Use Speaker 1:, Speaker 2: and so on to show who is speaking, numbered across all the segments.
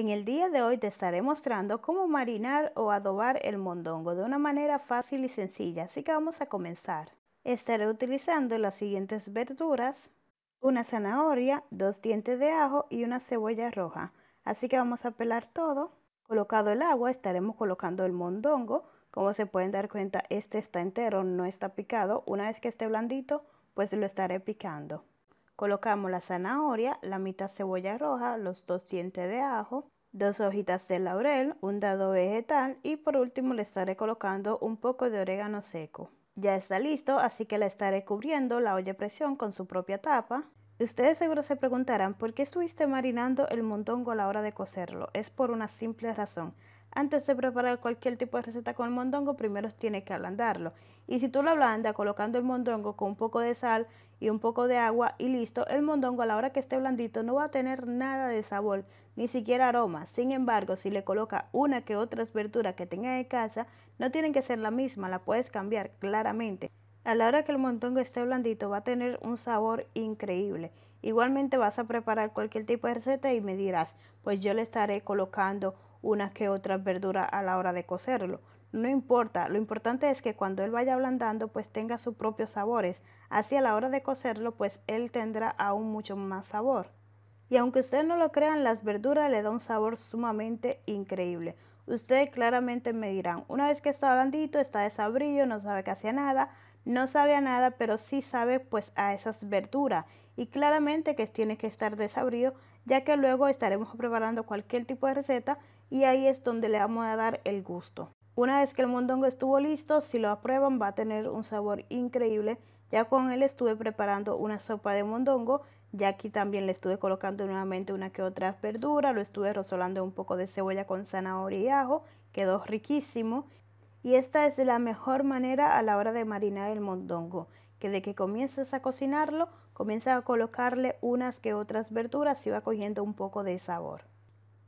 Speaker 1: En el día de hoy te estaré mostrando cómo marinar o adobar el mondongo de una manera fácil y sencilla, así que vamos a comenzar. Estaré utilizando las siguientes verduras, una zanahoria, dos dientes de ajo y una cebolla roja. Así que vamos a pelar todo. Colocado el agua, estaremos colocando el mondongo. Como se pueden dar cuenta, este está entero, no está picado. Una vez que esté blandito, pues lo estaré picando. Colocamos la zanahoria, la mitad cebolla roja, los dos dientes de ajo, dos hojitas de laurel, un dado vegetal y por último le estaré colocando un poco de orégano seco. Ya está listo, así que le estaré cubriendo la olla presión con su propia tapa. Ustedes seguro se preguntarán por qué estuviste marinando el mondongo a la hora de cocerlo. Es por una simple razón. Antes de preparar cualquier tipo de receta con el mondongo, primero tienes que ablandarlo. Y si tú lo ablandas colocando el mondongo con un poco de sal y un poco de agua y listo, el mondongo a la hora que esté blandito no va a tener nada de sabor, ni siquiera aroma. Sin embargo, si le coloca una que otras verduras que tenga en casa, no tienen que ser la misma, la puedes cambiar claramente. A la hora que el mondongo esté blandito va a tener un sabor increíble. Igualmente vas a preparar cualquier tipo de receta y me dirás, pues yo le estaré colocando unas que otras verduras a la hora de cocerlo. No importa, lo importante es que cuando él vaya ablandando pues tenga sus propios sabores. Así a la hora de cocerlo pues él tendrá aún mucho más sabor. Y aunque ustedes no lo crean, las verduras le dan un sabor sumamente increíble ustedes claramente me dirán, una vez que está blandito, está desabrido, no sabe casi nada, no sabe a nada, pero sí sabe pues a esas verduras. Y claramente que tiene que estar desabrido, ya que luego estaremos preparando cualquier tipo de receta y ahí es donde le vamos a dar el gusto. Una vez que el mondongo estuvo listo, si lo aprueban va a tener un sabor increíble. Ya con él estuve preparando una sopa de mondongo, ya aquí también le estuve colocando nuevamente una que otra verdura, lo estuve rosolando un poco de cebolla con zanahoria y ajo, quedó riquísimo. Y esta es la mejor manera a la hora de marinar el mondongo, que de que comiences a cocinarlo, comienza a colocarle unas que otras verduras y va cogiendo un poco de sabor.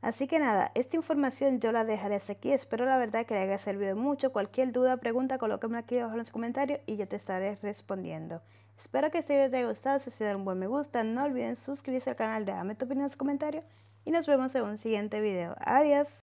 Speaker 1: Así que nada, esta información yo la dejaré hasta aquí, espero la verdad que le haya servido mucho, cualquier duda, pregunta, colócame aquí abajo en los comentarios y yo te estaré respondiendo. Espero que este video te haya gustado, si se da un buen me gusta, no olviden suscribirse al canal, déjame tu opinión en los comentarios y nos vemos en un siguiente video. Adiós.